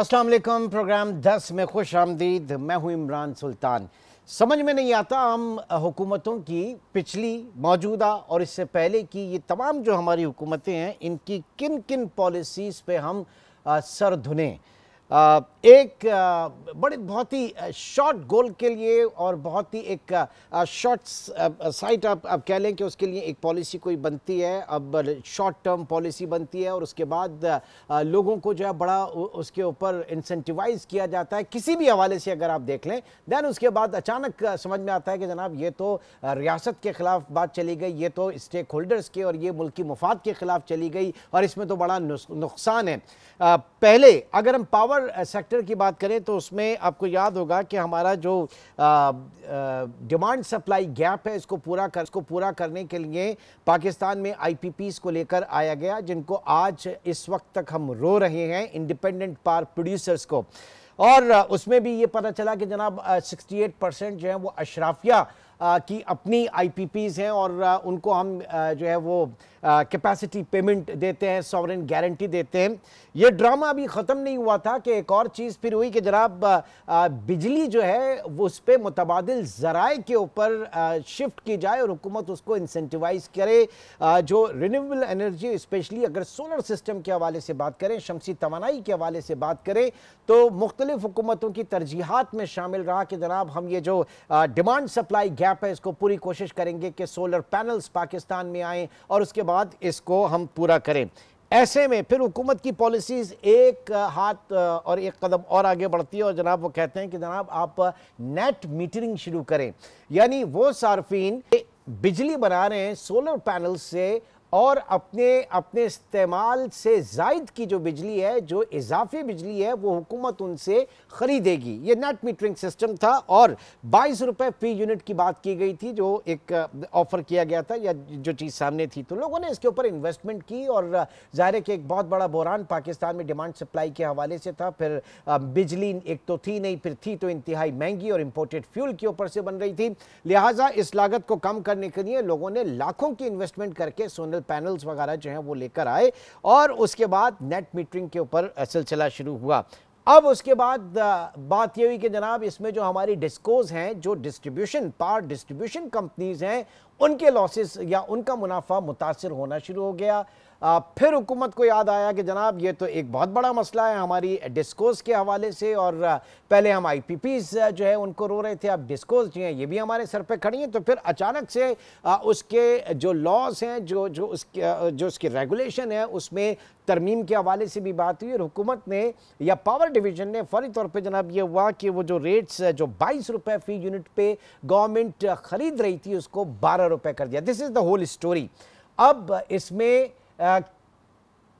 अस्सलाम वालेकुम प्रोग्राम 10 में खुश आमदीद मैं हूं इमरान सुल्तान समझ में नहीं आता हम हुकूमतों की पिछली मौजूदा और इससे पहले की ये तमाम जो हमारी हुकूमतें हैं इनकी किन किन पॉलिसीज़ पे हम सर धुने एक बड़े बहुत ही शॉर्ट गोल के लिए और बहुत ही एक शॉर्ट साइट आप आप कह लें कि उसके लिए एक पॉलिसी कोई बनती है अब शॉर्ट टर्म पॉलिसी बनती है और उसके बाद लोगों को जो है बड़ा उसके ऊपर इंसेंटिवाइज किया जाता है किसी भी हवाले से अगर आप देख लें देन उसके बाद अचानक समझ में आता है कि जनाब ये तो रियासत के ख़िलाफ़ बात चली गई ये तो स्टेक होल्डर्स के और ये मुल्की मुफाद के ख़िलाफ़ चली गई और इसमें तो बड़ा नुकसान है पहले अगर हम पावर पावर सेक्टर की बात करें तो उसमें आपको याद होगा कि हमारा जो डिमांड सप्लाई गैप है इसको पूरा कर इसको पूरा करने के लिए पाकिस्तान में आईपीपीस को लेकर आया गया जिनको आज इस वक्त तक हम रो रहे हैं इंडिपेंडेंट पार प्रोड्यूसर्स को और उसमें भी ये पता चला कि जनाब 68 परसेंट जो है वो अशराफिया की अपनी आईपीपीज़ हैं और उनको हम जो है वो कैपेसिटी पेमेंट देते हैं सॉवरन गारंटी देते हैं ये ड्रामा अभी ख़त्म नहीं हुआ था कि एक और चीज़ फिर हुई कि जनाब बिजली जो है वो उस पर मुतबाद ज़राए के ऊपर शिफ्ट की जाए और हुकूमत उसको इंसेंटिवाइज करे आ, जो रिन्यूबल एनर्जी स्पेशली अगर सोलर सिस्टम के हवाले से बात करें शमसी तोानाई के हवाले से बात करें तो मुख्तलिफ़ हुकूमतों की तरजीहत में शामिल रहा कि जनाब हम ये जो डिमांड सप्लाई गैप है इसको पूरी कोशिश करेंगे कि सोलर पैनल्स पाकिस्तान में आएँ और उसके बाद इसको हम पूरा करें ऐसे में फिर हुकूमत की पॉलिसीज़ एक हाथ और एक कदम और आगे बढ़ती है और जनाब वो कहते हैं कि जनाब आप नेट मीटरिंग शुरू करें यानी वो सार्फिन बिजली बना रहे हैं सोलर पैनल से और अपने अपने इस्तेमाल से जायद की जो बिजली है जो इजाफी बिजली है वो हुकूमत उनसे ख़रीदेगी ये नेट मीटरिंग सिस्टम था और बाईस रुपये फी यूनिट की बात की गई थी जो एक ऑफ़र किया गया था या जो चीज़ सामने थी तो लोगों ने इसके ऊपर इन्वेस्टमेंट की और ज़ाहिर है कि एक बहुत बड़ा बहरान पाकिस्तान में डिमांड सप्लाई के हवाले से था फिर बिजली एक तो थी नहीं फिर थी तो इंतहाई महंगी और इम्पोर्टेड फ्यूल के ऊपर से बन रही थी लिहाजा इस लागत को कम करने के लिए लोगों ने लाखों की इन्वेस्टमेंट करके सोनल पैनल्स वगैरह जो हैं वो लेकर आए और उसके बाद नेट मीटरिंग के ऊपर सिलसिला शुरू हुआ अब उसके बाद बात ये हुई कि जनाब इसमें जो हमारी डिस्कोज हैं जो डिस्ट्रीब्यूशन पावर डिस्ट्रीब्यूशन कंपनीज हैं उनके लॉसेस या उनका मुनाफा मुतासर होना शुरू हो गया फिर हुकूमत को याद आया कि जनाब ये तो एक बहुत बड़ा मसला है हमारी डिस्कोस के हवाले से और पहले हम आई पी पीज जो है उनको रो रहे थे अब डिस्कोस जो हैं ये भी हमारे सर पे खड़ी हैं तो फिर अचानक से उसके जो लॉज हैं जो जो उसके जो उसकी रेगुलेशन है उसमें तरमीम के हवाले से भी बात हुई और हुकूमत ने या पावर डिवीजन ने फौरी तौर पर जनाब ये हुआ कि वो जो रेट्स जो बाईस रुपये फ़ी यूनिट पर गवर्नमेंट ख़रीद रही थी उसको बारह रुपये कर दिया this is the whole story अब इसमें आ,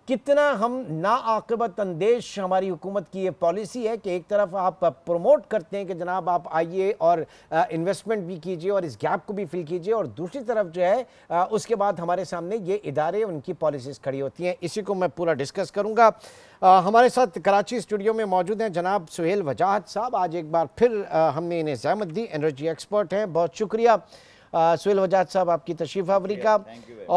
कितना हम नाकबत अंदेश हमारी हुकूमत की ये पॉलिसी है कि एक तरफ आप प्रमोट करते हैं कि जनाब आप आइए और इन्वेस्टमेंट भी कीजिए और इस गैप को भी फिल कीजिए और दूसरी तरफ जो है आ, उसके बाद हमारे सामने ये इदारे उनकी पॉलिसीज़ खड़ी होती हैं इसी को मैं पूरा डिस्कस करूँगा हमारे साथ कराची स्टूडियो में मौजूद हैं जनाब सुहेल वजाहत साहब आज एक बार फिर आ, हमने इन्हें जहमत दी एनर्जी एक्सपर्ट हैं बहुत शुक्रिया सुहेल वजाद साहब आपकी तशरीफ आवरी का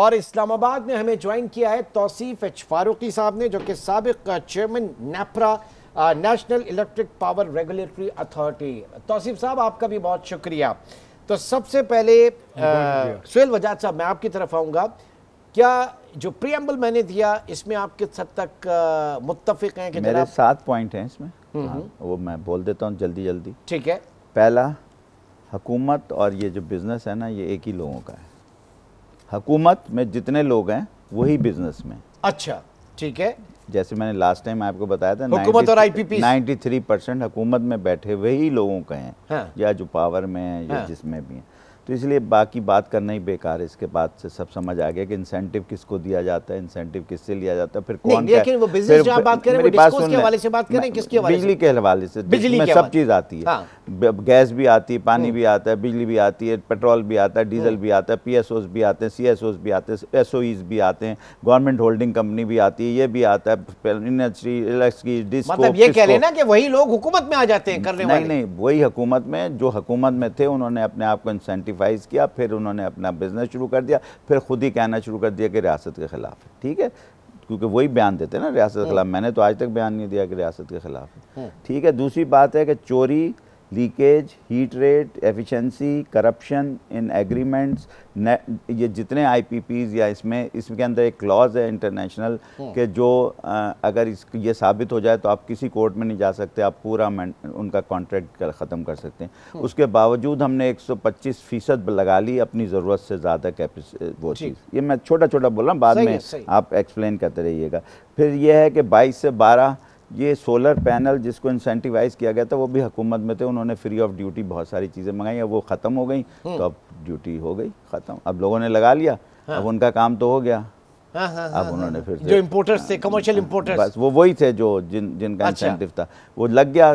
और इस्लामाबाद में हमें ज्वाइन किया है तोसीफ एच फारूकी साहब ने जो कि सबक chairman NEPRA national electric power regulatory authority Tauseef साहब आपका भी बहुत शुक्रिया तो सबसे पहले सुहेल वजाद साहब मैं आपकी तरफ आऊँगा क्या जो प्रियम्बल मैंने दिया इसमें आप किस हद तक मुतफिक हैं कि मेरे सात पॉइंट हैं इसमें हम्म, हम्म। हाँ, वो मैं बोल देता हूँ जल्दी जल्दी ठीक है पहला हकूमत और ये जो बिज़नेस है ना ये एक ही लोगों का है हकूमत में जितने लोग हैं वही बिज़नेस में अच्छा ठीक है जैसे मैंने लास्ट टाइम आपको बताया था हुकूमत और आईपीपी 93 परसेंट हुकूमत में बैठे हुए लोगों का हैं हाँ। या जो पावर में है या हाँ। जिसमें भी हैं तो इसलिए बाकी बात करना ही बेकार है इसके बाद से सब समझ आ गया कि इंसेंटिव किसको दिया जाता है इंसेंटिव किससे लिया जाता है फिर कौन लेकिन वो बिजनेस जहां बात करें वो डिस्कोस के हवाले से बात करें किसके हवाले बिजली के हवाले से बिजली में सब चीज़ आती है हाँ। गैस भी आती है पानी हम्म। भी आता है बिजली भी आती है पेट्रोल भी आता है डीजल हम्म। भी आता है पी भी आते हैं सी भी आते हैं एस भी आते हैं गवर्नमेंट होल्डिंग कंपनी भी आती है ये भी आता है इंडस्ट्री इलेक्ट्री डिस्को मतलब ये कह लेना कि वही लोग हुकूमत में आ जाते हैं करने वाले नहीं वही हुकूमत में जो हुकूमत में थे उन्होंने अपने आप को इंसेंटिव रिवाइज़ किया फिर उन्होंने अपना बिज़नेस शुरू कर दिया फिर खुद ही कहना शुरू कर दिया कि रियासत के ख़िलाफ़ है ठीक है क्योंकि वही बयान देते हैं ना रियासत के खिलाफ मैंने तो आज तक बयान नहीं दिया कि रियासत के खिलाफ है हम्म। ठीक है दूसरी बात है कि चोरी leakage heat rate efficiency, corruption in agreements ये जितने आईपीपीज या इसमें इसके अंदर एक क्लॉज है इंटरनेशनल हाँ। के जो आ, अगर इस ये साबित हो जाए तो आप किसी कोर्ट में नहीं जा सकते आप पूरा उनका कॉन्ट्रैक्ट कर, ख़त्म कर सकते हैं हाँ। उसके बावजूद हमने 125 फीसद लगा ली अपनी ज़रूरत से ज़्यादा वो चीज़ ये मैं छोटा छोटा बोल रहा हूँ बाद में आप एक्सप्लेन करते रहिएगा फिर यह है कि बाईस से बारह ये सोलर पैनल जिसको इंसेंटिवाइज़ किया गया था वो भी हुकूमत में थे उन्होंने फ्री ऑफ ड्यूटी बहुत सारी चीज़ें मंगाई अब वो ख़त्म हो गई हम्म। तो अब ड्यूटी हो गई ख़त्म अब लोगों ने लगा लिया हाँ। अब उनका काम तो हो गया हाँ, हाँ, हाँ, अब उन्होंने फिर जो इम्पोर्टर्स थे कमर्शियल इम्पोर्टर्स बस वो वही थे जो जिन जिनका इंसेंटिव अच्छा। था वो लग गया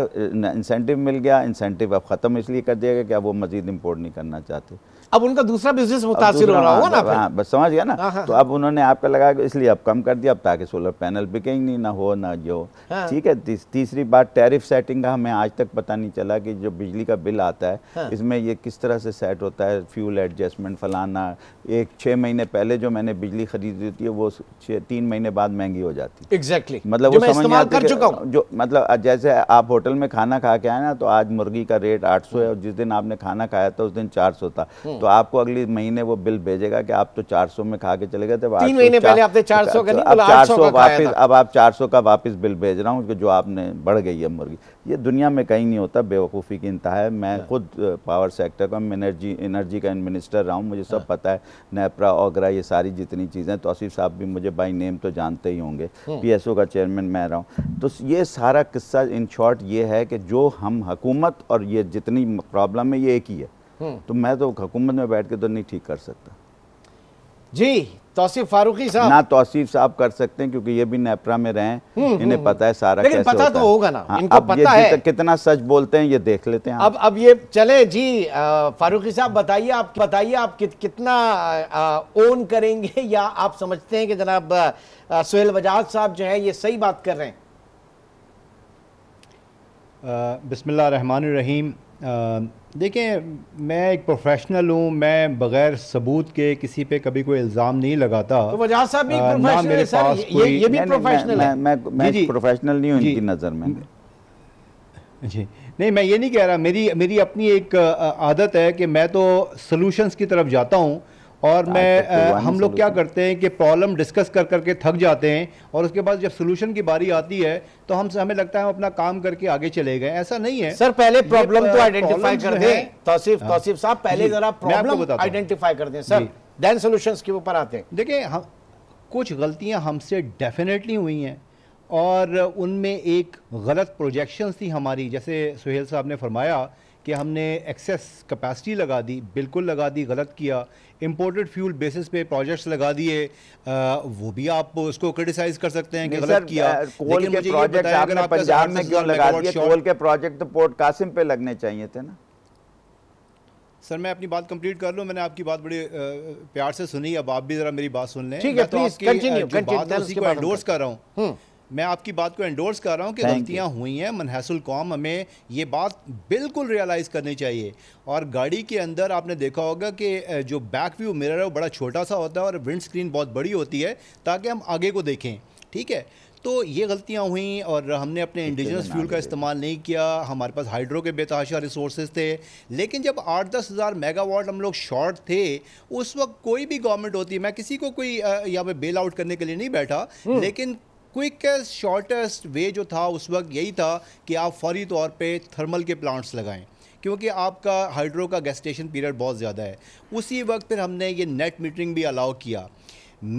इंसेंटिव मिल गया इंसेंटिव अब ख़त्म इसलिए कर दिया गया कि अब वो मज़ीद इम्पोर्ट नहीं करना चाहते अब उनका दूसरा बिजनेस मुतासर हो रहा हाँ, होगा ना हाँ बस समझ गया ना हाँ, हाँ। तो अब उन्होंने आपका लगा तो इसलिए अब कम कर दिया अब ताकि सोलर पैनल बिकेंगे नहीं ना हो ना जो ठीक है तीसरी बात टैरिफ सेटिंग का हमें आज तक पता नहीं चला कि जो बिजली का बिल आता है इसमें ये किस तरह से सेट होता है फ्यूल एडजस्टमेंट फलाना एक छः महीने पहले जो मैंने बिजली खरीदी होती है वो तीन महीने बाद महंगी हो जाती है एग्जैक्टली मतलब वो समझ जो मतलब जैसे आप होटल में खाना खा के आए ना तो आज मुर्गी का रेट आठ है और जिस दिन आपने खाना खाया था उस दिन चार था हम्म। तो आपको अगले महीने वो बिल भेजेगा कि आप तो 400 में खा के चले गए थे तीन महीने पहले आपने 400 का नहीं अब 400 वापस अब आप 400 का वापस बिल भेज रहा हूँ जो आपने बढ़ गई है मुर्गी ये दुनिया में कहीं नहीं होता बेवकूफ़ी की इंतहा है मैं हाँ। खुद पावर सेक्टर का मैं एनर्जी एनर्जी का मिनिस्टर रहा हूँ मुझे सब हाँ। पता है नेपरा ओगरा ये सारी जितनी चीज़ें तोसीफ़ साहब भी मुझे बाई नेम तो जानते ही होंगे पी हाँ। का चेयरमैन मैं रहा हूँ तो ये सारा किस्सा इन शॉर्ट ये है कि जो हम हकूमत और ये जितनी प्रॉब्लम है ये एक ही है हम्म। तो मैं तो हुकूमत में बैठ के तो नहीं ठीक कर सकता जी तोसीफ फारूकी साहब ना तोसीफ साहब कर सकते हैं क्योंकि ये भी नेपरा में रहे हम्म, हम्म, इन्हें पता है सारा लेकिन कैसे पता होता तो होगा ना हाँ, इनको अब पता है कितना सच बोलते हैं ये देख लेते हैं अब अब ये चले जी फारूकी साहब बताइए आप बताइए आप कि, कितना आ, ओन करेंगे या आप समझते हैं कि जनाब सुहेल बजाज साहब जो है ये सही बात कर रहे हैं रहमान रहीम देखिए मैं एक प्रोफेशनल हूँ मैं बगैर सबूत के किसी पे कभी कोई इल्ज़ाम नहीं लगाता तो वजह साहब भी प्रोफेशनल मेरे पास ये, ये भी प्रोफेशनल है मैं मैं जी, प्रोफेशनल नहीं हूँ इनकी नज़र में जी नहीं मैं ये नहीं कह रहा मेरी मेरी अपनी एक आदत है कि मैं तो सॉल्यूशंस की तरफ जाता हूँ और मैं आ, तो हम लोग क्या करते हैं कि प्रॉब्लम डिस्कस कर करके थक जाते हैं और उसके बाद जब सोल्यूशन की बारी आती है तो हम हमें लगता है हम अपना काम करके आगे चले गए ऐसा नहीं है सर पहले प्रॉब्लम तो आइडेंटिफाई कर दें तौसीफ हाँ। तौसीफ साहब पहले जरा प्रॉब्लम आइडेंटिफाई कर दें सर देन सोल्यूशंस के ऊपर आते हैं देखिए हम कुछ गलतियां हमसे डेफिनेटली हुई हैं और उनमें एक गलत प्रोजेक्शंस थी हमारी जैसे सुहेल साहब ने फरमाया कि हमने एक्सेस कैपेसिटी लगा दी बिल्कुल लगा दी गलत किया इम्पोर्टेड फ्यूल बेसिस पे प्रोजेक्ट्स लगा दिए वो भी आप उसको क्रिटिसाइज कर सकते हैं कि गलत किया कोल के प्रोजेक्ट आपने पंजाब में क्यों लगा दिए कोल के प्रोजेक्ट तो पोर्ट कासिम पे लगने चाहिए थे ना सर मैं अपनी बात कंप्लीट कर लूं मैंने आपकी बात बड़े प्यार से सुनी अब आप भी जरा मेरी बात सुन लें ठीक है प्लीज कंटिन्यू कंटिन्यू बात उसी को एंडोर्स कर रहा हूं हम्म। मैं आपकी बात को एंडोर्स कर रहा हूँ कि गलतियाँ हुई हैं मनहसुल कौम हमें ये बात बिल्कुल रियलाइज़ करनी चाहिए और गाड़ी के अंदर आपने देखा होगा कि जो बैक व्यू मिरर है वो बड़ा छोटा सा होता है और विंड स्क्रीन बहुत बड़ी होती है ताकि हम आगे को देखें ठीक है तो ये गलतियाँ हुई और हमने अपने इंडिजनस फ्यूल का इस्तेमाल नहीं किया हमारे पास हाइड्रो के बेतहाशा रिसोर्सेज थे लेकिन जब आठ दस हज़ार मेगावाट हम लोग शॉर्ट थे उस वक्त कोई भी गवर्नमेंट होती मैं किसी को कोई यहाँ पे बेल आउट करने के लिए नहीं बैठा हम्म। लेकिन क्विकेस्ट शॉर्टेस्ट वे जो था उस वक्त यही था कि आप फौरी तौर पे थर्मल के प्लांट्स लगाएं क्योंकि आपका हाइड्रो का गैस्टेशन पीरियड बहुत ज़्यादा है उसी वक्त फिर हमने ये नेट मीटरिंग भी अलाउ किया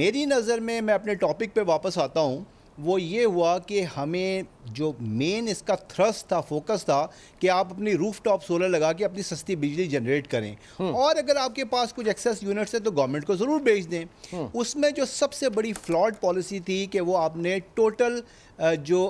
मेरी नज़र में मैं अपने टॉपिक पे वापस आता हूँ वो ये हुआ कि हमें जो मेन इसका थ्रस्ट था फोकस था कि आप अपनी रूफ टॉप सोलर लगा के अपनी सस्ती बिजली जनरेट करें हम्म। और अगर आपके पास कुछ एक्सेस यूनिट्स हैं तो गवर्नमेंट को ज़रूर बेच दें हम्म। उसमें जो सबसे बड़ी फ्लॉड पॉलिसी थी कि वो आपने टोटल जो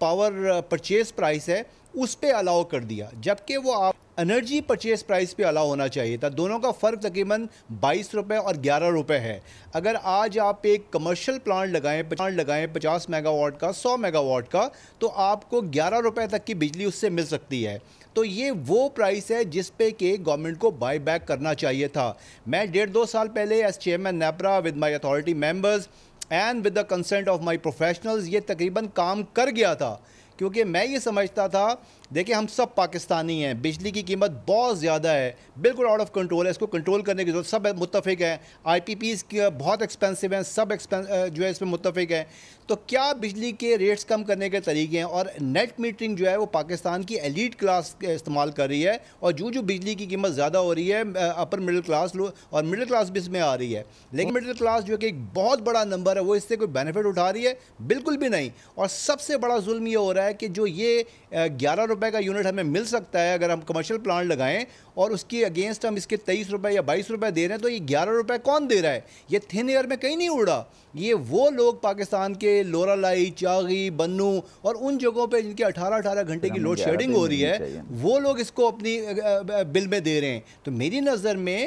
पावर परचेज प्राइस है उस पर अलाउ कर दिया जबकि वो आप एनर्जी परचेज प्राइस पे अलाउ होना चाहिए था दोनों का फ़र्क तकरीबन बाईस रुपये और ग्यारह रुपये है अगर आज आप एक कमर्शियल प्लांट लगाएं प्लांट लगाएं पचास मेगावाट का सौ मेगावाट का तो आपको ग्यारह रुपये तक की बिजली उससे मिल सकती है तो ये वो प्राइस है जिस पे कि गवर्नमेंट को बाई बैक करना चाहिए था मैं डेढ़ दो साल पहले as chairman NEPRA with my authority members and with the consent of my professionals ये तकरीबन काम कर गया था क्योंकि मैं ये समझता था देखिए हम सब पाकिस्तानी हैं बिजली की कीमत बहुत ज़्यादा है बिल्कुल आउट ऑफ कंट्रोल है इसको कंट्रोल करने की जरूरत सब मुतफिक है आई पी पीज बहुत एक्सपेंसिव हैं सब एक्सपेंस जो है इसमें मुतफिक है तो क्या बिजली के रेट्स कम करने के तरीके हैं और नेट मीटरिंग जो है वो पाकिस्तान की एलिट क्लास इस्तेमाल कर रही है और जो जो बिजली की कीमत ज़्यादा हो रही है अपर मिडिल क्लास और मिडिल क्लास भी इसमें आ रही है लेकिन मिडिल क्लास जो कि एक बहुत बड़ा नंबर है वो इससे कोई बेनिफिट उठा रही है बिल्कुल भी नहीं और सबसे बड़ा जुल्म ये हो रहा है कि जो ये ग्यारह रुपये रुपए का यूनिट हमें मिल सकता है अगर हम कमर्शियल प्लांट लगाएं और उसके अगेंस्ट हम इसके तेईस रुपए या बाईस रुपए दे रहे हैं तो ये ग्यारह रुपए कौन दे रहा है ये थिन एयर में कहीं नहीं उड़ा ये वो लोग पाकिस्तान के लोरालाई चागी बन्नू और उन जगहों पर जिनकी अठारह अठारह घंटे की लोड शेडिंग हो रही है वो लोग इसको अपनी बिल में दे रहे हैं तो मेरी नज़र में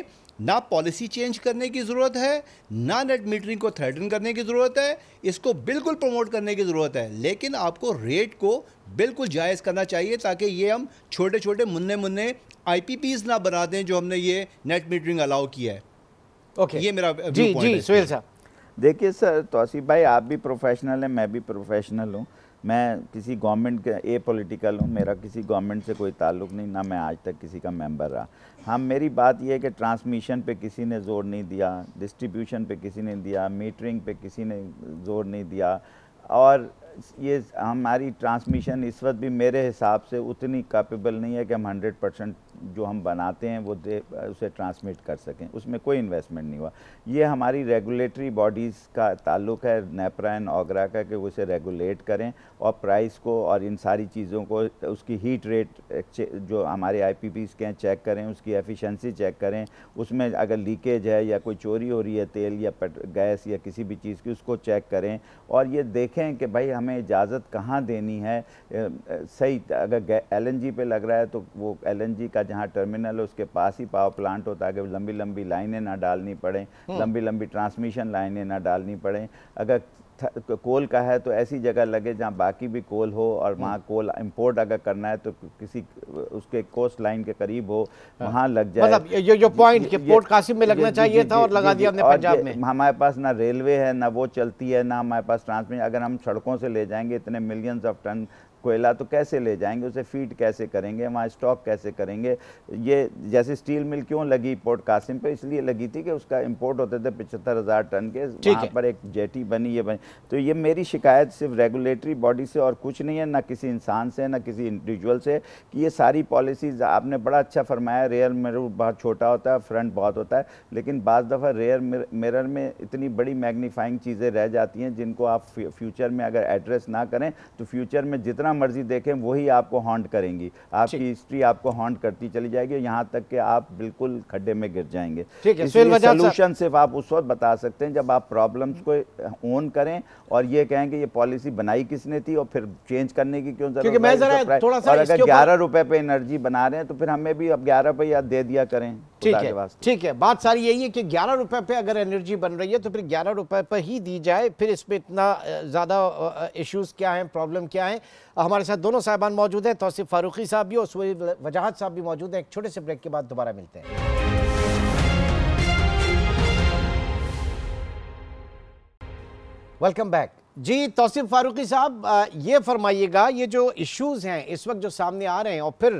ना पॉलिसी चेंज करने की ज़रूरत है ना नेट मीटरिंग को थ्रेटन करने की ज़रूरत है इसको बिल्कुल प्रमोट करने की ज़रूरत है लेकिन आपको रेट को बिल्कुल जायज़ करना चाहिए ताकि ये हम छोटे छोटे मुन्ने मुन्ने आई ना बना दें जो हमने ये नेट मीटरिंग अलाउ किया है ओके ये मेरा जी जी सुहेल साहब देखिए सर तोसीफ भाई आप भी प्रोफेशनल हैं मैं भी प्रोफेशनल हूँ मैं किसी गवर्नमेंट के ए पोलिटिकल हूँ मेरा किसी गवर्नमेंट से कोई ताल्लुक नहीं ना मैं आज तक किसी का मेंबर रहा हाँ मेरी बात यह है कि ट्रांसमिशन पे किसी ने जोर नहीं दिया डिस्ट्रीब्यूशन पे किसी ने दिया मीटरिंग पे किसी ने जोर नहीं दिया और ये हमारी ट्रांसमिशन इस वक्त भी मेरे हिसाब से उतनी कैपेबल नहीं है कि हम हंड्रेड परसेंट जो हम बनाते हैं वो दे उसे ट्रांसमिट कर सकें उसमें कोई इन्वेस्टमेंट नहीं हुआ ये हमारी रेगुलेटरी बॉडीज़ का ताल्लुक है नेपरा एंड ओगरा का कि उसे रेगुलेट करें और प्राइस को और इन सारी चीज़ों को उसकी हीट रेट जो हमारे आई पी के हैं चेक करें उसकी एफिशिएंसी चेक करें उसमें अगर लीकेज है या कोई चोरी हो रही है तेल या गैस या किसी भी चीज़ की उसको चेक करें और ये देखें कि भाई हमें इजाज़त कहाँ देनी है सही अगर एल पे लग रहा है तो वो एल का जगह जहाँ टर्मिनल है उसके पास ही पावर प्लांट हो ताकि लंबी लंबी लाइनें ना डालनी पड़ें लंबी लंबी ट्रांसमिशन लाइनें ना डालनी पड़ें अगर कोल का है तो ऐसी जगह लगे जहाँ बाकी भी कोल हो और हम्म। वहाँ कोल इंपोर्ट अगर करना है तो किसी उसके कोस्ट लाइन के करीब हो हाँ। वहाँ लग जाए मतलब ये जो पॉइंट कि पोर्ट कासिम में लगना चाहिए था और लगा दिया हमने पंजाब में हमारे पास ना रेलवे है ना वो चलती है ना हमारे पास ट्रांसमिशन अगर हम सड़कों से ले जाएंगे इतने मिलियंस ऑफ टन कोयला तो कैसे ले जाएंगे उसे फीड कैसे करेंगे वहाँ स्टॉक कैसे करेंगे ये जैसे स्टील मिल क्यों लगी पोर्ट कासिम पे इसलिए लगी थी कि उसका इम्पोर्ट होते थे पिछहत्तर हज़ार टन के वहाँ पर एक जेटी बनी ये बनी तो ये मेरी शिकायत सिर्फ रेगुलेटरी बॉडी से और कुछ नहीं है ना किसी इंसान से ना किसी इंडिविजुअल से कि ये सारी पॉलिसीज़ आपने बड़ा अच्छा फरमाया रेयर मिरर बहुत छोटा होता है फ्रंट बहुत होता है लेकिन बाज़ दफ़ा रेयर मिरर में इतनी बड़ी मैग्नीफाइंग चीज़ें रह जाती हैं जिनको आप फ्यूचर में अगर एड्रेस ना करें तो फ्यूचर में जितना मर्जी देखें वही आपको हॉन्ट करेंगी आपकी हिस्ट्री आपको हॉन्ट करती चली जाएगी यहाँ तक कि आप बिल्कुल खड्डे में गिर जाएंगे सोल्यूशन सिर्फ आप उस वक्त बता सकते हैं जब आप प्रॉब्लम्स को ओन करें और ये कहें कि ये पॉलिसी बनाई किसने थी और फिर चेंज करने की क्यों जरूरत और अगर ग्यारह रुपए पे एनर्जी बना रहे हैं तो फिर हमें भी अब ग्यारह रुपये या दे दिया करें ठीक है ठीक है बात सारी यही है कि ग्यारह रुपए पे अगर एनर्जी बन रही है तो फिर ग्यारह रुपए पर ही दी जाए फिर इसमें इतना ज़्यादा इश्यूज क्या हैं प्रॉब्लम क्या है हमारे साथ दोनों साहिबान मौजूद हैं तोसिफ फारूकी साहब भी और सोई वजाहत साहब भी मौजूद हैं एक छोटे से ब्रेक के बाद दोबारा मिलते हैं वेलकम बैक जी तोसिफ़ फारूकी साहब ये फरमाइएगा ये जो इश्यूज हैं इस वक्त जो सामने आ रहे हैं और फिर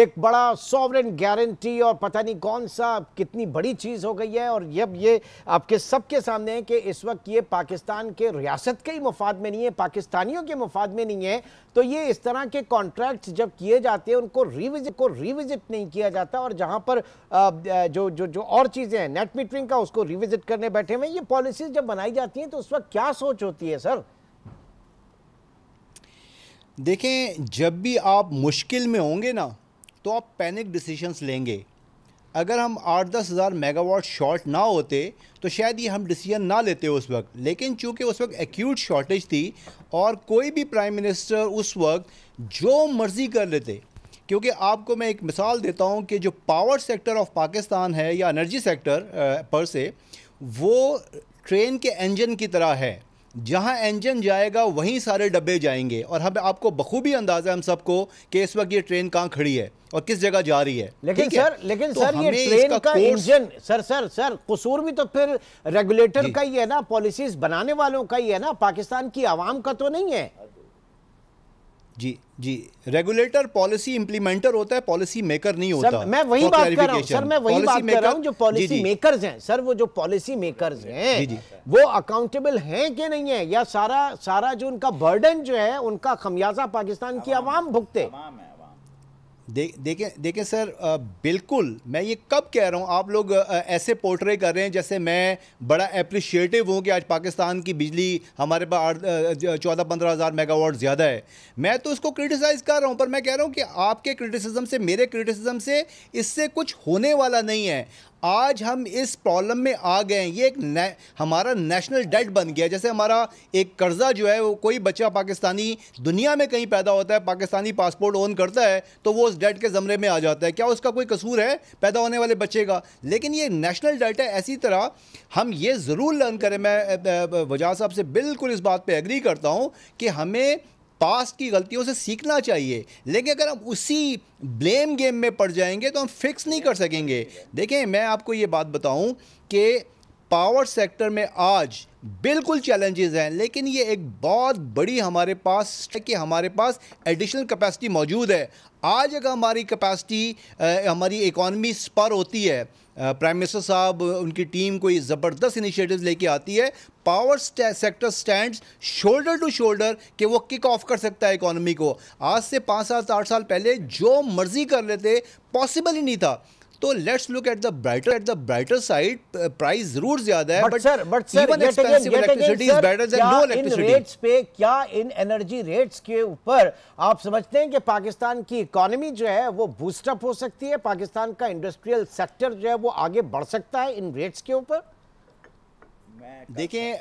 एक बड़ा सॉवरन गारंटी और पता नहीं कौन सा कितनी बड़ी चीज़ हो गई है और अब ये आपके सबके सामने है कि इस वक्त ये पाकिस्तान के रियासत के ही मफाद में नहीं है पाकिस्तानियों के मफाद में नहीं है तो ये इस तरह के कॉन्ट्रैक्ट जब किए जाते हैं उनको रिविजिट को रिविजिट नहीं किया जाता और जहाँ पर जो जो जो और चीज़ें हैं नेट मीटरिंग का उसको रिविजिट करने बैठे हुए ये पॉलिसीज जब बनाई जाती हैं तो उस वक्त क्या सोच होती है चाहिए सर देखें जब भी आप मुश्किल में होंगे ना तो आप पैनिक डिसीशंस लेंगे अगर हम आठ दस हज़ार मेगावाट शॉर्ट ना होते तो शायद ये हम डिसीजन ना लेते उस वक्त लेकिन चूंकि उस वक्त एक्यूट शॉर्टेज थी और कोई भी प्राइम मिनिस्टर उस वक्त जो मर्ज़ी कर लेते क्योंकि आपको मैं एक मिसाल देता हूँ कि जो पावर सेक्टर ऑफ पाकिस्तान है या एनर्जी सेक्टर पर से वो ट्रेन के इंजन की तरह है जहां इंजन जाएगा वहीं सारे डब्बे जाएंगे और हमें आपको बखूबी अंदाजा है हम सबको कि इस वक्त ये ट्रेन कहाँ खड़ी है और किस जगह जा रही है लेकिन सर है? लेकिन तो सर ये ट्रेन का इंजन सर सर सर कसूर भी तो फिर रेगुलेटर का ही है ना पॉलिसीज बनाने वालों का ही है ना पाकिस्तान की आवाम का तो नहीं है जी जी रेगुलेटर पॉलिसी इंप्लीमेंटर होता है पॉलिसी मेकर नहीं होता सर, मैं वही बात कर रहा हूँ सर मैं वही बात कर रहा हूँ जो पॉलिसी मेकर्स हैं सर वो जो पॉलिसी मेकर्स हैं वो अकाउंटेबल हैं कि नहीं है या सारा सारा जो उनका बर्डन जो है उनका खमियाजा पाकिस्तान की आवाम भुगते दे, देखें देखें सर बिल्कुल मैं ये कब कह रहा हूँ आप लोग ऐसे पोर्ट्रे कर रहे हैं जैसे मैं बड़ा अप्रिशिएटिव हूँ कि आज पाकिस्तान की बिजली हमारे पास चौदह पंद्रह हज़ार मेगावाट ज़्यादा है मैं तो उसको क्रिटिसाइज़ कर रहा हूँ पर मैं कह रहा हूँ कि आपके क्रिटिसिज्म से मेरे क्रिटिसिज्म से इससे कुछ होने वाला नहीं है आज हम इस प्रॉब्लम में आ गए हैं ये एक ने, हमारा नेशनल डेट बन गया जैसे हमारा एक कर्जा जो है वो कोई बच्चा पाकिस्तानी दुनिया में कहीं पैदा होता है पाकिस्तानी पासपोर्ट ओन करता है तो वो उस डेट के ज़मरे में आ जाता है क्या उसका कोई कसूर है पैदा होने वाले बच्चे का लेकिन ये नेशनल डेट है ऐसी तरह हम ये ज़रूर लर्न करें मैं वजह साहब से बिल्कुल इस बात पर एग्री करता हूँ कि हमें पास्ट की गलतियों से सीखना चाहिए लेकिन अगर हम उसी ब्लेम गेम में पड़ जाएंगे तो हम फिक्स नहीं कर सकेंगे देखें मैं आपको ये बात बताऊं कि पावर सेक्टर में आज बिल्कुल चैलेंजेस हैं लेकिन ये एक बहुत बड़ी हमारे पास कि हमारे पास एडिशनल कैपेसिटी मौजूद है आज अगर हमारी कैपेसिटी हमारी इकॉनमी स्पर होती है प्राइम मिनिस्टर साहब उनकी टीम कोई ज़बरदस्त इनिशिएटिव्स लेके आती है power sector stand shoulder to shoulder कि वो किक ऑफ कर सकता है इकोनॉमी को आज से पाँच सात आठ साल पहले जो मर्जी कर लेते पॉसिबल ही नहीं था तो let's look at the brighter at the brighter side price जरूर ज्यादा है but sir but sir electricity is better than no electricity rates पे क्या इन एनर्जी रेट्स के ऊपर आप समझते हैं कि पाकिस्तान की इकोनॉमी जो है वो बूस्टअप हो सकती है पाकिस्तान का इंडस्ट्रियल सेक्टर जो है वो आगे बढ़ सकता है इन रेट्स के ऊपर देखें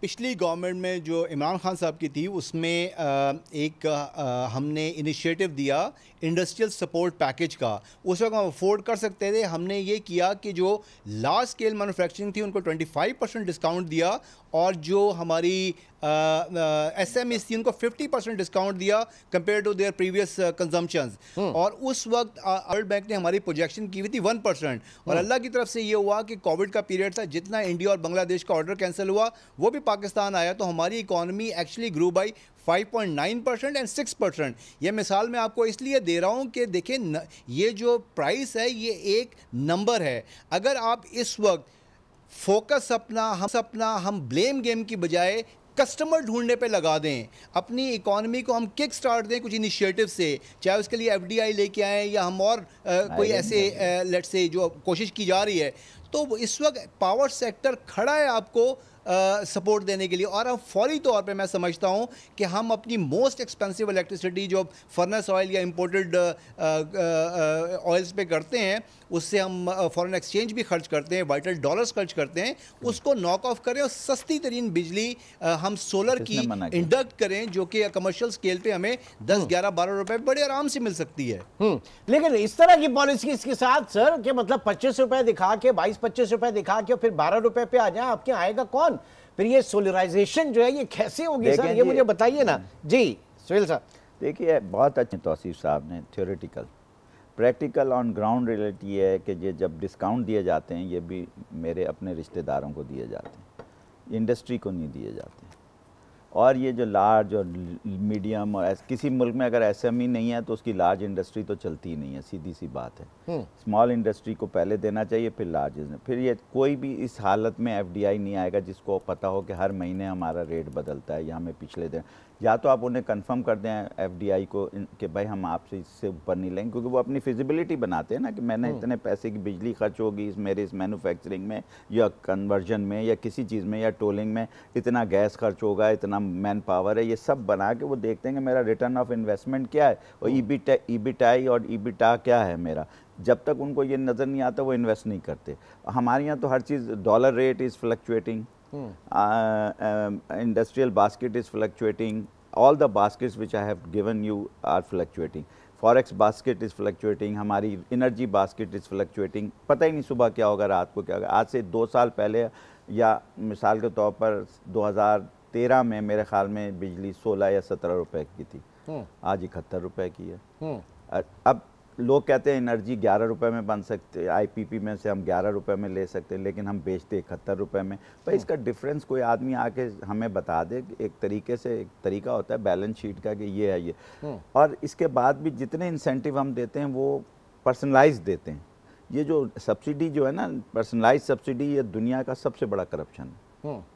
पिछली गवर्नमेंट में जो इमरान खान साहब की थी उसमें आ, एक आ, हमने इनिशिएटिव दिया इंडस्ट्रियल सपोर्ट पैकेज का उस वक्त हम अफोर्ड कर सकते थे हमने ये किया कि जो लार्ज स्केल मैनुफैक्चरिंग थी उनको 25 परसेंट डिस्काउंट दिया और जो हमारी एस एम एस थी उनको 50 परसेंट डिस्काउंट दिया compare to their previous consumption और उस वक्त वर्ल्ड बैंक ने हमारी प्रोजेक्शन की हुई थी वन परसेंट और हम्म। अल्लाह की तरफ से ये हुआ कि कोविड का पीरियड था जितना इंडिया और बांग्लादेश का ऑर्डर कैंसिल हुआ वो भी पाकिस्तान आया तो हमारी economy actually grow by 5.9 percent and 6 percent यह मिसाल मैं आपको इसलिए दे रहा हूँ कि देखें ये जो प्राइस है ये एक नंबर है अगर आप इस वक्त फोकस अपना हम सपना हम ब्लेम गेम की बजाय कस्टमर ढूंढने पे लगा दें अपनी इकोनॉमी को हम किक स्टार्ट दें कुछ इनिशिएटिव से चाहे उसके लिए एफडीआई लेके आएँ या हम और आ, कोई ऐसे लेट्स से जो कोशिश की जा रही है तो इस वक्त पावर सेक्टर खड़ा है आपको सपोर्ट देने के लिए और अब फौरी तौर पे मैं समझता हूँ कि हम अपनी मोस्ट एक्सपेंसिव इलेक्ट्रिसिटी जो फर्नेस ऑयल या इम्पोर्टेड ऑयल्स पे करते हैं उससे हम फॉरेन एक्सचेंज भी खर्च करते हैं वाइटल डॉलर्स खर्च करते हैं उसको नॉक ऑफ करें और सस्ती तरीन बिजली हम सोलर की इंडक्ट करें जो कि कमर्शियल स्केल पे हमें दस हम्म। ग्यारह बारह रुपए बड़े आराम से मिल सकती है हम्म। लेकिन इस तरह की पॉलिसी इसके साथ सर के मतलब पच्चीस रुपए दिखा के बाईस बाईस पच्चीस रुपए दिखा के फिर बारह रुपए पे आ जाए आपके आएगा कौन फिर ये सोलराइजेशन जो है ये कैसे होगी सर ये मुझे बताइए ना हम्म। जी सुहेल साहब देखिए बहुत अच्छे तोसीफ साहब ने theoretical practical on ground reality ये है कि ये जब डिस्काउंट दिए जाते हैं ये भी मेरे अपने रिश्तेदारों को दिए जाते हैं इंडस्ट्री को नहीं दिए जाते और ये जो लार्ज और मीडियम और किसी मुल्क में अगर एस e नहीं है तो उसकी लार्ज इंडस्ट्री तो चलती ही नहीं है सीधी सी बात है स्मॉल हम्म। इंडस्ट्री को पहले देना चाहिए फिर लार्ज फिर ये कोई भी इस हालत में एफ नहीं आएगा जिसको पता हो कि हर महीने हमारा रेट बदलता है या हमें पिछले दिन या तो आप उन्हें कंफर्म कर दें एफडीआई को कि भाई हम आपसे इससे ऊपर नहीं लेंगे क्योंकि वो अपनी फिजिबिलिटी बनाते हैं ना कि मैंने हम्म। इतने पैसे की बिजली खर्च होगी इस मेरे इस मैन्युफैक्चरिंग में या कन्वर्जन में या किसी चीज़ में या टोलिंग में इतना गैस खर्च होगा इतना मैन पावर है ये सब बना के वो देखते हैं कि मेरा रिटर्न ऑफ इन्वेस्टमेंट क्या है और बी हम्म। ईबीटाई और ईबीटा क्या है मेरा जब तक उनको ये नज़र नहीं आता वो इन्वेस्ट नहीं करते हमारे यहाँ तो हर चीज़ dollar rate is fluctuating Hmm. Uh, um, industrial basket is fluctuating. All the baskets which I have given you are fluctuating. Forex basket is fluctuating हमारी इनर्जी बास्केट इज़ फ्लक्चुएटिंग पता ही नहीं सुबह क्या होगा रात को क्या होगा आज से दो साल पहले या मिसाल के तौर पर 2013 में मेरे ख्याल में बिजली 16 या 17 रुपए की थी hmm. आज इकहत्तर रुपए की है hmm. अब लोग कहते हैं एनर्जी ग्यारह रुपए में बन सकते हैं आईपीपी में से हम ग्यारह रुपए में ले सकते हैं लेकिन हम बेचते इकहत्तर रुपए में पर इसका डिफरेंस हाँ। कोई आदमी आके हमें बता दे एक तरीके से एक तरीका होता है बैलेंस शीट का कि ये है ये हाँ। और इसके बाद भी जितने इंसेंटिव हम देते हैं वो पर्सनलाइज देते हैं ये जो सब्सिडी जो है ना पर्सनलाइज सब्सिडी ये दुनिया का सबसे बड़ा करप्शन है हाँ।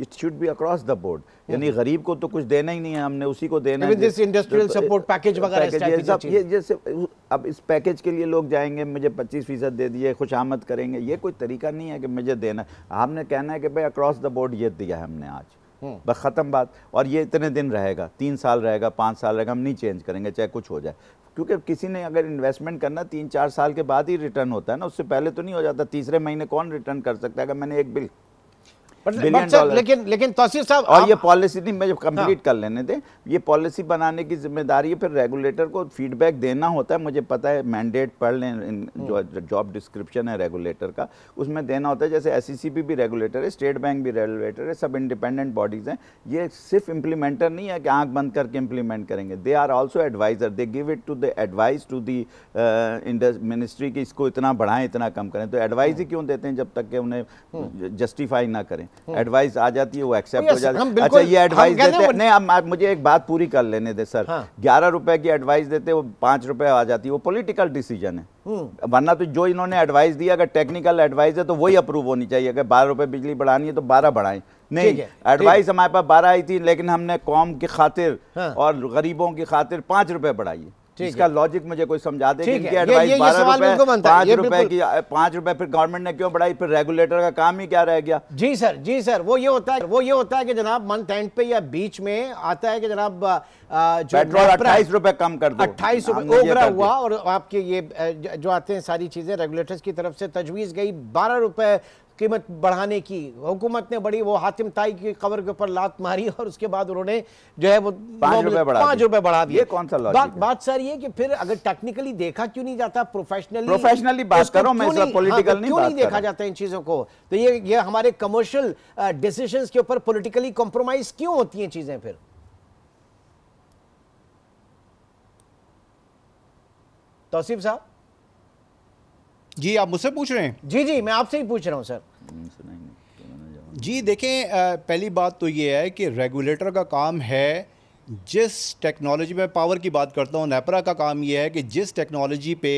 It should be across the board यानी गरीब को तो कुछ देना ही नहीं है हमने उसी को देना है दिस इंडस्ट्रियल सपोर्ट पैकेज वगैरह जैसे अब इस पैकेज के लिए लोग जाएंगे मुझे 25 फीसद दे दिए खुश आमद करेंगे ये कोई तरीका नहीं है कि मुझे देना हमने कहना है कि भाई अक्रॉस द बोर्ड ये दिया है हमने आज हम्म। बस ख़त्म बात और ये इतने दिन रहेगा तीन साल रहेगा पाँच साल रहेगा हम नहीं चेंज करेंगे चाहे कुछ हो जाए क्योंकि किसी ने अगर इन्वेस्टमेंट करना तीन चार साल के बाद ही रिटर्न होता है ना उससे पहले तो नहीं हो जाता तीसरे महीने कौन रिटर्न कर सकता है अगर मैंने एक बिल डॉलर लेकिन लेकिन तोसीर साहब और ये पॉलिसी नहीं मैं जब कंप्लीट हाँ। कर लेने दें ये पॉलिसी बनाने की जिम्मेदारी है फिर रेगुलेटर को फीडबैक देना होता है मुझे पता है मैंडेट पढ़ लें हम्म। जो जॉब डिस्क्रिप्शन है रेगुलेटर का उसमें देना होता है जैसे एस e भी रेगुलेटर है स्टेट बैंक भी रेगुलेटर है सब इंडिपेंडेंट बॉडीज़ हैं ये सिर्फ इम्प्लीमेंटर नहीं है कि आँख बंद करके इम्प्लीमेंट करेंगे they are also adviser they give it to the advice to the ministry कि इसको इतना बढ़ाएं इतना कम करें तो एडवाइज़ ही हम्म। क्यों देते हैं जब तक कि उन्हें जस्टिफाई हम्म। ना करें एडवाइस हम्म। आ जाती है वो एक्सेप्ट oh, हो जाती है अच्छा ये एडवाइस देते हैं नहीं आप मुझे एक बात पूरी कर लेने दे सर हाँ। ग्यारह रुपए की एडवाइस देते वो पांच रुपए आ जाती है वो पॉलिटिकल डिसीजन है हम्म। वरना तो जो इन्होंने एडवाइस दिया अगर टेक्निकल एडवाइस है तो वही अप्रूव होनी चाहिए अगर बारह रुपए बिजली बढ़ानी है तो बारह बढ़ाए नहीं एडवाइस हमारे पास बारह आई थी लेकिन हमने कौम की खातिर हाँ। और गरीबों की खातिर पांच रुपए बढ़ाई इसका लॉजिक मुझे कोई समझा दे पांच रुपए फिर गवर्नमेंट ने क्यों बढ़ाई फिर रेगुलेटर का काम ही क्या रह गया जी सर जी सर वो ये होता है वो ये होता है कि जनाब मंथ एंड पे या बीच में आता है कि जनाब पेट्रोल अट्ठाईस रुपए कम कर अट्ठाईस रुपए हुआ और आपके ये जो आते हैं सारी चीजें रेगुलेटर्स की तरफ से तजवीज गई बारह रुपए कीमत बढ़ाने की हुकूमत ने बड़ी वो हातिम ताई की कवर के ऊपर लात मारी और उसके बाद उन्होंने जो है वो पांच रुपए बढ़ा दिए कौन सा बात बात सर ये कि फिर अगर टेक्निकली देखा क्यों नहीं जाता प्रोफेशनली प्रोफेशनली बात करो मैं नहीं, पॉलिटिकल हाँ, तो नहीं क्यों नहीं देखा जाता इन चीज़ों को तो ये ये हमारे कमर्शियल डिसीजन के ऊपर पोलिटिकली कॉम्प्रोमाइज क्यों होती है चीज़ें फिर तौसीफ साहब जी आप मुझसे पूछ रहे हैं जी जी मैं आपसे ही पूछ रहा हूँ सर जी देखें पहली बात तो ये है कि रेगुलेटर का काम है जिस टेक्नोलॉजी में पावर की बात करता हूँ नेपरा का काम यह है कि जिस टेक्नोलॉजी पे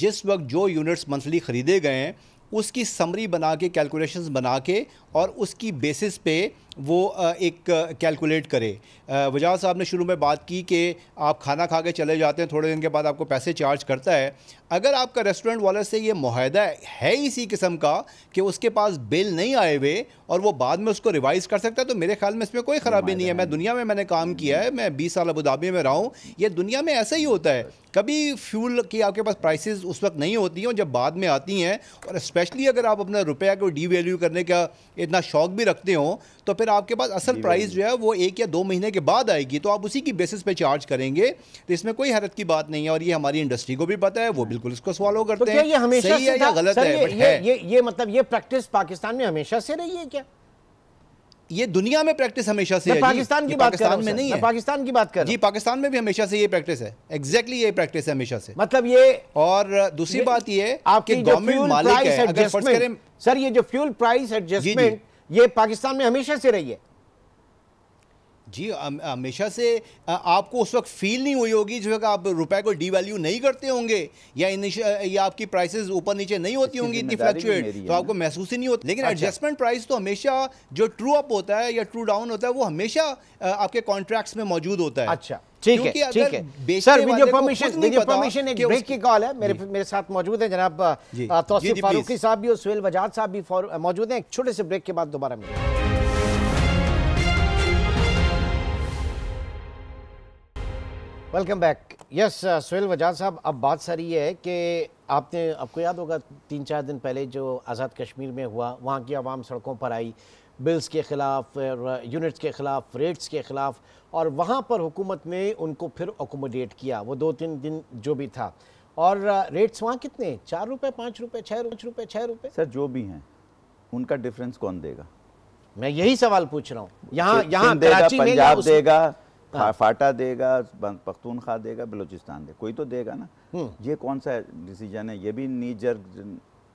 जिस वक्त जो यूनिट्स मंथली ख़रीदे गए हैं उसकी समरी बना के कैलकुलेशंस बना के और उसकी बेसिस पे वो एक कैलकुलेट करे वजाज साहब ने शुरू में बात की कि आप खाना खा के चले जाते हैं थोड़े दिन के बाद आपको पैसे चार्ज करता है अगर आपका रेस्टोरेंट वाले से ये माहदा है इसी किस्म का कि उसके पास बिल नहीं आए हुए और वो बाद में उसको रिवाइज कर सकता है तो मेरे ख्याल में इसमें कोई ख़राबी नहीं है मैं दुनिया में मैंने काम किया है मैं बीस साल अबू धाबी में रहा हूँ ये दुनिया में ऐसा ही होता है कभी फ्यूल की आपके पास प्राइसेस उस वक्त नहीं होती हैं और जब बाद में आती हैं और स्पेशली अगर आप अपना रुपया को डीवैल्यू करने का इतना शौक भी रखते हो तो फिर आपके पास असल प्राइस जो है वो एक या दो महीने के बाद आएगी तो आप उसी की बेसिस पे चार्ज करेंगे तो इसमें कोई हैरत की बात नहीं है और ये हमारी इंडस्ट्री को भी पता है वो हाँ। बिल्कुल इसको सॉलो तो करते तो हैं ये हमेशा सही है या गलत है ये मतलब ये प्रैक्टिस पाकिस्तान में हमेशा से रही है क्या ये दुनिया में प्रैक्टिस हमेशा से है पाकिस्तान की बात पाकिस्तान में नहीं है पाकिस्तान की बात कर जी पाकिस्तान में भी हमेशा से ये प्रैक्टिस है एग्जैक्टली exactly ये प्रैक्टिस है हमेशा से मतलब ये और दूसरी बात ये आपके गवर्नमेंट मालिक है सर ये जो फ्यूल प्राइस एडजस्टमेंट ये पाकिस्तान में हमेशा से रही है जी हमेशा से आपको उस वक्त फील नहीं हुई होगी जो आप रुपए को डीवैल्यू नहीं करते होंगे या या आपकी प्राइसेस ऊपर नीचे नहीं होती होंगी इतनी फ्लक्चुएट तो आपको महसूस ही नहीं होती लेकिन एडजस्टमेंट अच्छा। प्राइस तो हमेशा जो ट्रू अप होता है या ट्रू डाउन होता है वो हमेशा आपके कॉन्ट्रैक्ट्स में मौजूद होता है अच्छा ठीक है ठीक है sir video permission video permission एक ब्रेक की कॉल है मेरे मेरे साथ मौजूद है जनाब तौसीफ फारूकी साहब भी और सुहेल वजाद साहब भी मौजूद हैं एक छोटे से ब्रेक के बाद दोबारा मिलेंगे welcome back yes Suhail Wajaj साहब अब बात सारी ये है कि आपने आपको याद होगा तीन चार दिन पहले जो आज़ाद कश्मीर में हुआ वहाँ की आवाम सड़कों पर आई बिल्स के ख़िलाफ़ यूनिट्स uh, के ख़िलाफ़ रेट्स के ख़िलाफ़ और वहाँ पर हुकूमत ने उनको फिर अकोमोडेट किया वो दो तीन दिन जो भी था और रेट्स uh, वहाँ कितने चार रुपये पाँच रुपये छः रुपये रुपये छः रुपये सर जो भी हैं उनका डिफरेंस कौन देगा मैं यही सवाल पूछ रहा हूँ यहाँ यहाँ पंजाब देगा हाँ। फाटा देगा पख्तूनखा देगा बलूचिस्तान देगा कोई तो देगा ना हम्म। ये कौन सा डिसीजन है ये भी नीजर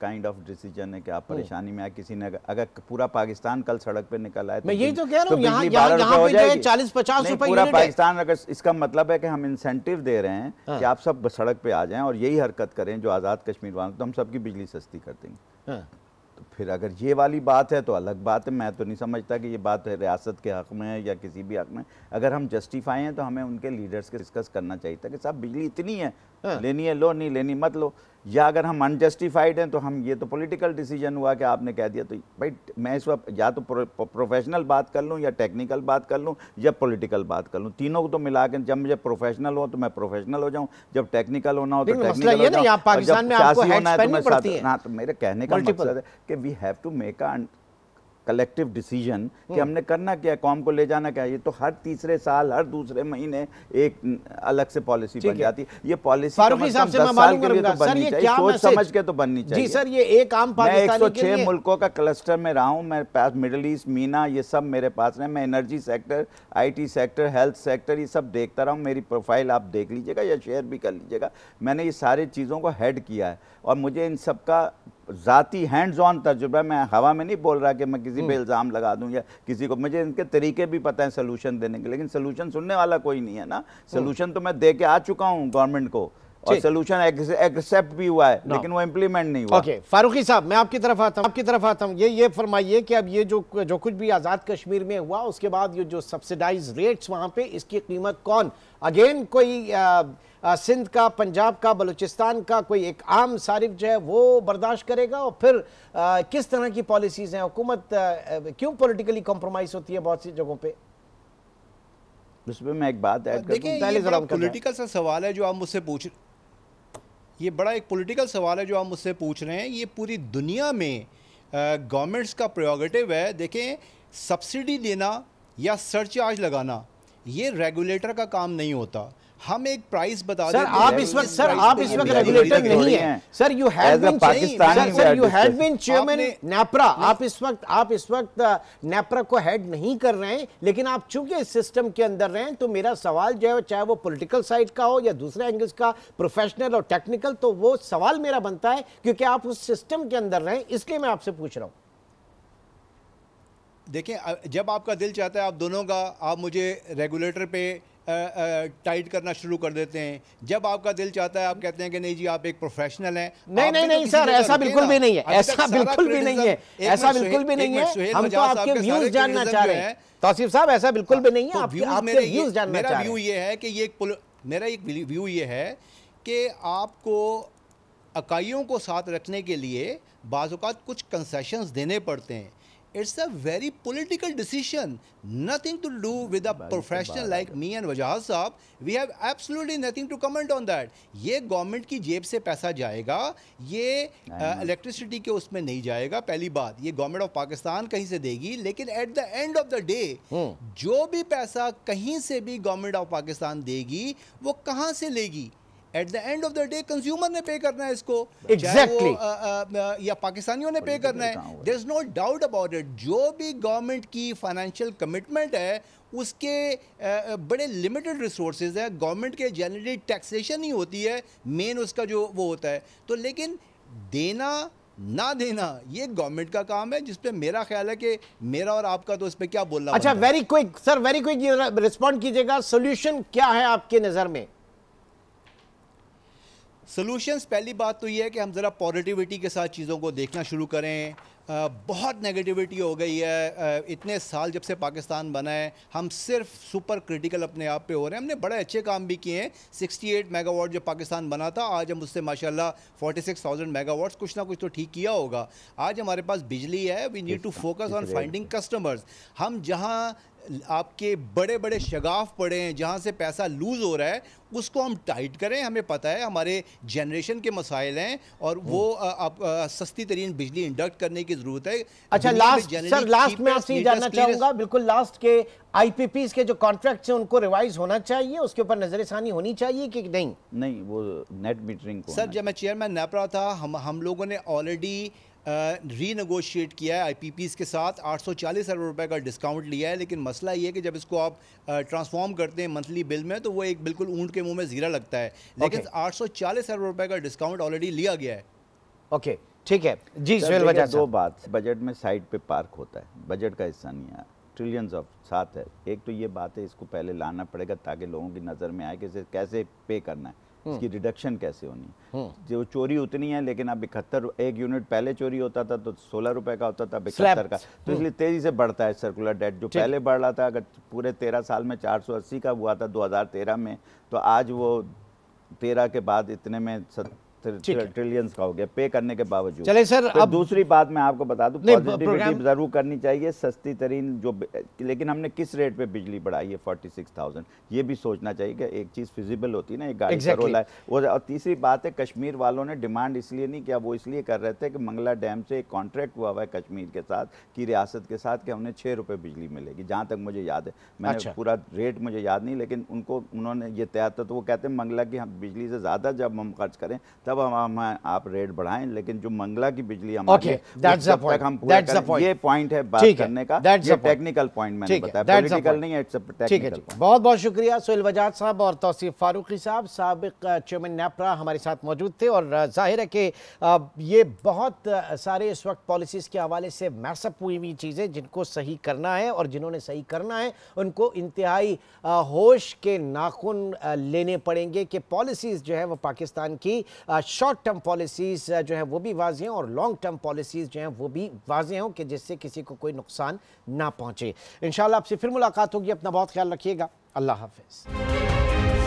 काइंड ऑफ डिसीजन है कि आप हम्म। परेशानी में आए किसी ने अगर पूरा पाकिस्तान कल सड़क पे निकल आए तो मैं यही तो कह रहा तो हूँ यहाँ यहाँ पे चालीस पचास रुपए पूरा पाकिस्तान अगर इसका मतलब है कि हम इंसेंटिव दे रहे हैं हाँ। कि आप सब सड़क पे आ जाएं और यही हरकत करें जो आज़ाद कश्मीर वालों तो हम सबकी बिजली सस्ती कर देंगे हाँ। तो फिर अगर ये वाली बात है तो अलग बात है मैं तो नहीं समझता कि ये बात रियासत के हक़ में है या किसी भी हक़ में अगर हम जस्टिफाई हैं तो हमें उनके लीडर्स के डिस्कस करना चाहिए था कि साहब बिजली इतनी है हाँ। लेनी है लो नहीं लेनी मत लो या अगर हम अनजस्टिफाइड हैं तो हम ये तो पॉलिटिकल डिसीजन हुआ कि आपने कह दिया तो भाई मैं इस वक्त या तो प्रो, प्रोफेशनल बात कर लूँ या टेक्निकल बात कर लूँ या पॉलिटिकल बात कर लूँ तीनों को तो मिला के जब मुझे प्रोफेशनल हो तो मैं प्रोफेशनल हो जाऊँ जब टेक्निकल होना हो तो टेक्निकल हो जाऊँ पाकिस्तान में होना है तो मैं हाँ, तो मेरे कहने का मकसद है कि we have to make a collective decision कि hmm. हमने करना क्या कॉम को ले जाना क्या ये तो हर तीसरे साल हर दूसरे महीने एक अलग से पॉलिसी बन जाती है ये पॉलिसी फारूकी मतलब साहब से मैं मालूम तो करूंगा तो सर ये क्या सोच समझ के तो बननी चाहिए जी सर ये एक आम पाकिस्तानी के लिए मुल्कों का क्लस्टर में रहा हूँ मेरे पास मिडिल ईस्ट मीना ये सब मेरे पास रहे मैं energy sector IT sector health sector ये सब देखता रहा हूँ मेरी प्रोफाइल आप देख लीजिएगा या शेयर भी कर लीजिएगा मैंने ये सारी चीज़ों को हेड किया है और मुझे इन सब का ज़ाती हैंड्स ऑन तजुर्बा मैं हवा में नहीं बोल रहा कि मैं किसी हम्म। पे इल्ज़ाम लगा दूं या किसी को मुझे इनके तरीके भी पता है सोल्यूशन देने के लेकिन सोल्यूशन सुनने वाला कोई नहीं है ना सोल्यूशन हम्म। तो मैं दे के आ चुका हूँ गवर्नमेंट को और सोल्यूशन एक्सेप्ट भी हुआ है लेकिन वो इम्प्लीमेंट नहीं हुआ ओके फारूकी साहब मैं आपकी तरफ आता हूँ आपकी तरफ आता हूँ ये ये फरमाइए कि अब ये जो जो कुछ भी आज़ाद कश्मीर में हुआ उसके बाद ये जो सब्सिडाइज रेट्स वहाँ पे इसकी कीमत कौन अगेन कोई आ, सिंध का पंजाब का बलूचिस्तान का कोई एक आम सारिफ जो है वो बर्दाश्त करेगा और फिर आ, किस तरह की पॉलिसीज़ हैं हुकूमत क्यों पोलिटिकली कॉम्प्रोमाइज़ होती है बहुत सी जगहों पर उसमें मैं एक बात ऐड देखिए पॉलिटिकल सा सवाल है जो आप मुझसे पूछ ये बड़ा एक पॉलिटिकल सवाल है जो आप मुझसे पूछ रहे हैं ये पूरी दुनिया में गवर्नमेंट्स का प्रयोगेटिव है देखें सब्सिडी देना या सरचार्ज लगाना ये रेगुलेटर का काम नहीं होता हम एक प्राइस बता सर आप इस वक्त सर आप इस वक्त रेगुलेटर नहीं है sir you had been Pakistan sir you had been chairman NEPRA आप इस वक्त आप इस वक्त नेपरा uh, को हेड नहीं कर रहे हैं लेकिन आप चूंकि इस सिस्टम के अंदर रहे तो मेरा सवाल जो है चाहे वो पॉलिटिकल साइड का हो या दूसरे एंगल्स का प्रोफेशनल और टेक्निकल तो वो सवाल मेरा बनता है क्योंकि आप उस सिस्टम के अंदर रहे इसलिए मैं आपसे पूछ रहा हूँ देखें जब आपका दिल चाहता है आप दोनों का आप मुझे रेगुलेटर पे टाइट करना शुरू कर देते हैं जब आपका दिल चाहता है आप कहते हैं कि नहीं जी आप एक प्रोफेशनल हैं नहीं नहीं नहीं सर ऐसा बिल्कुल भी नहीं है ऐसा बिल्कुल भी नहीं है ऐसा बिल्कुल भी नहीं है हम तो आपके व्यूज जानना चाह रहे हैं तौसीफ साहब ऐसा बिल्कुल भी हाँ, नहीं है तो आपके व्यूज जानना चाह रहे हैं व्यू ये है कि ये मेरा एक व्यू ये है कि आपको इकाइयों को साथ रखने के लिए बाजुकात कुछ कंसेशंस देने पड़ते हैं it's a very political decision nothing to do with a professional like me and Wajah साहब we have absolutely nothing to comment on that ये गवर्नमेंट की जेब से पैसा जाएगा ये इलेक्ट्रिसिटी के उसमें नहीं जाएगा पहली बात ये गवर्नमेंट ऑफ पाकिस्तान कहीं से देगी लेकिन at the end of the day जो भी पैसा कहीं से भी गवर्नमेंट ऑफ पाकिस्तान देगी वो कहाँ से लेगी at the end of the day consumer ने पे करना है इसको आ, आ, या पाकिस्तानियों ने पे करना है there is no doubt about it जो भी गवर्नमेंट की फाइनेंशियल कमिटमेंट है उसके बड़े लिमिटेड रिसोर्स है गवर्नमेंट के जनरली टैक्सेशन ही होती है मेन उसका जो वो होता है तो लेकिन देना ना देना ये गवर्नमेंट का काम है जिसपे मेरा ख्याल है कि मेरा और आपका तो उस पर क्या बोलना अच्छा very quick sir very quick respond कीजिएगा सोल्यूशन क्या है आपके नज़र में सोल्यूशंस पहली बात तो ये है कि हम ज़रा पॉजिटिविटी के साथ चीज़ों को देखना शुरू करें बहुत नेगेटिविटी हो गई है इतने साल जब से पाकिस्तान बना है हम सिर्फ सुपर क्रिटिकल अपने आप पे हो रहे हैं हमने बड़े अच्छे काम भी किए हैं 68 मेगावाट जो पाकिस्तान बना था आज हम उससे माशाल्लाह 46,000 मेगावाट्स कुछ ना कुछ तो ठीक किया होगा आज हमारे पास बिजली है we need to focus on finding customers हम जहाँ आपके बड़े बड़े शगाफ पड़े हैं जहाँ से पैसा लूज़ हो रहा है उसको हम टाइट करें हमें पता है हमारे जनरेशन के मसाइल हैं और वो हम्म। आप सस्ती तरीन बिजली इंडक्ट करने की की जरूरत है अच्छा लास्ट सर लास्ट में आपसे जानना चाहूंगा बिल्कुल लास्ट के आईपीपीस के जो कॉन्ट्रैक्ट्स हैं उनको रिवाइज होना चाहिए उसके ऊपर नजरसानी होनी चाहिए कि नहीं नहीं वो नेट मीटरिंग को सर जब मैं चेयरमैन नेपरा था हम हम लोगों ने ऑलरेडी रीनगोशिएट uh, किया है आई के साथ 840 अरब रुपए का डिस्काउंट लिया है लेकिन मसला ये है कि जब इसको आप ट्रांसफॉर्म uh, करते हैं मंथली बिल में तो वो एक बिल्कुल ऊंट के मुंह में ज़ीरा लगता है लेकिन okay. 840 अरब रुपए का डिस्काउंट ऑलरेडी लिया गया है ओके okay. ठीक है जी अच्छा, सुहेल वजह दो बात बजट में साइड पे पार्क होता है बजट का हिस्सा नहीं है ट्रिलियंस ऑफ साथ है एक तो ये बात है इसको पहले लाना पड़ेगा ताकि लोगों की नज़र में आए कि इसे कैसे पे करना है हम्म। इसकी रिडक्शन कैसे होनी है हम्म। जो चोरी उतनी है लेकिन अब इकहत्तर एक यूनिट पहले चोरी होता था तो सोलह रुपए का होता था इकहत्तर का तो हम्म। इसलिए तेजी से बढ़ता है सर्कुलर डेट जो पहले बढ़ रहा था अगर पूरे तेरह साल में चार सौ अस्सी का हुआ था दो हजार तेरह में तो आज वो तेरह के बाद इतने में ट्रिलियन का हो गया पे करने के बावजूद चले सर अब दूसरी बात मैं आपको बता दूं पॉजिटिविटी जरूर करनी चाहिए सस्ती तरीन जो लेकिन हमने किस रेट पे बिजली बढ़ाई है फोर्टी सिक्स थाउजेंड ये भी सोचना चाहिए कि एक चीज़ फिजिबल होती है ना एक गाड़ी exactly. का रोल है और तीसरी बात है कश्मीर वालों ने डिमांड इसलिए नहीं किया वो इसलिए कर रहे थे कि मंगला डैम से एक कॉन्ट्रैक्ट हुआ हुआ है कश्मीर के साथ की रियासत के साथ कि हमने छः रुपये बिजली मिलेगी जहां तक मुझे याद है मैंने अच्छा। पूरा रेट मुझे याद नहीं लेकिन उनको उन्होंने ये तैयार था तो वो कहते हैं मंगला की हम बिजली से ज़्यादा जब हम खर्च करें तब तब हम हम आप रेट बढ़ाएं लेकिन जो मंगला की बिजली हम ओके दैट्स पॉइंट हमारी okay, ये पॉइंट है बात करने का ये टेक्निकल पॉइंट मैंने बताया पॉलिटिकल नहीं है इट्स ठीक है बहुत बहुत शुक्रिया सोहेल वजाद साहब और तौसीफ फारूकी साहब सबक चेयरमैन नेपरा हमारे साथ मौजूद थे और जाहिर है कि ये बहुत सारे इस वक्त पॉलिसीज़ के हवाले से मैसअप हुई हुई चीज़ें जिनको सही करना है और जिन्होंने सही करना है उनको इंतहाई होश के नाखून लेने पड़ेंगे कि पॉलिसीज़ जो है वो पाकिस्तान की शॉर्ट टर्म पॉलिसीज़ जो है वो भी वाजे हैं और लॉन्ग टर्म पॉलिसीज़ जो हैं वो भी वाजे हों कि जिससे किसी को कोई नुकसान ना पहुंचे इंशाल्लाह आपसे फिर मुलाकात होगी अपना बहुत ख्याल रखिएगा अल्लाह हाफिज़